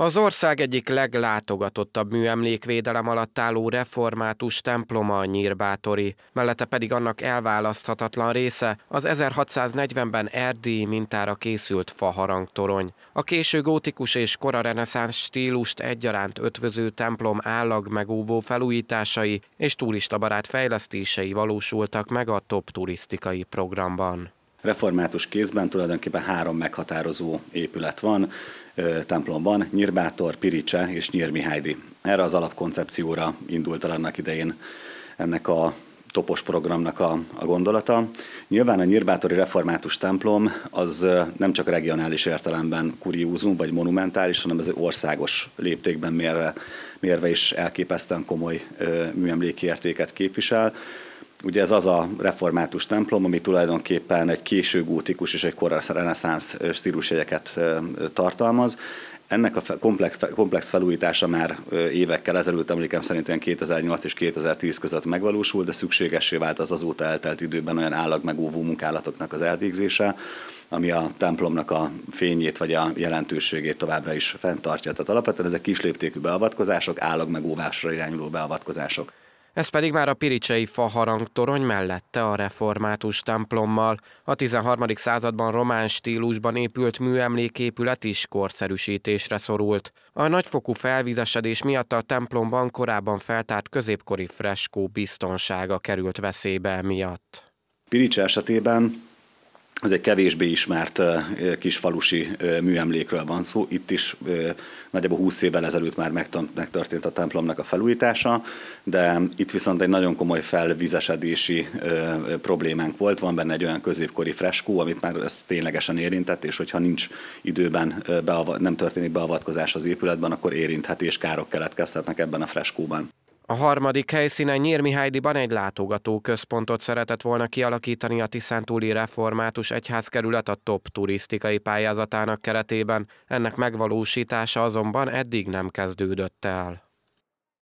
Az ország egyik leglátogatottabb műemlékvédelem alatt álló református temploma a Nyírbátori, mellette pedig annak elválaszthatatlan része az 1640-ben Erdélyi mintára készült faharangtorony. A késő gótikus és kora reneszánsz stílust egyaránt ötvöző templom állag megóvó felújításai és turistabarát fejlesztései valósultak meg a top turisztikai programban. Református kézben tulajdonképpen három meghatározó épület van templomban, Nyírbátor, Piricse és Nyírmihájdi. Erre az alapkoncepcióra indult el annak idején ennek a topos programnak a, a gondolata. Nyilván a Nyírbátori Református templom az nem csak regionális értelemben kuriózum vagy monumentális, hanem ez országos léptékben mérve, mérve is elképesztően komoly ö, műemléki értéket képvisel. Ugye ez az a református templom, ami tulajdonképpen egy késő gótikus és egy korász reneszánsz stílusjegyeket tartalmaz. Ennek a komplex, komplex felújítása már évekkel ezelőtt, emlékem szerint olyan 2008 és 2010 között megvalósult, de szükségessé vált az azóta eltelt időben olyan állagmegóvó munkálatoknak az elvégzése, ami a templomnak a fényét vagy a jelentőségét továbbra is fenntartja. Tehát alapvetően ezek kisléptékű beavatkozások, állagmegóvásra irányuló beavatkozások. Ez pedig már a Piricsei faharang torony mellette a református templommal. A 13. században román stílusban épült műemléképület is korszerűsítésre szorult. A nagyfokú felvizesedés miatt a templomban korábban feltárt középkori freskó biztonsága került veszélybe miatt. Pirics esetében ez egy kevésbé ismert kisfalusi műemlékről van szó. Itt is nagyjából 20 évvel ezelőtt már megtörtént a templomnak a felújítása, de itt viszont egy nagyon komoly felvizesedési problémánk volt. Van benne egy olyan középkori freskó, amit már ez ténylegesen érintett, és hogyha nincs időben, nem történik beavatkozás az épületben, akkor érinthet és károk keletkezhetnek ebben a freskóban. A harmadik helyszínen Nyírmihájdiban egy központot szeretett volna kialakítani a Tiszántúli Református Egyházkerület a top turisztikai pályázatának keretében, ennek megvalósítása azonban eddig nem kezdődött el.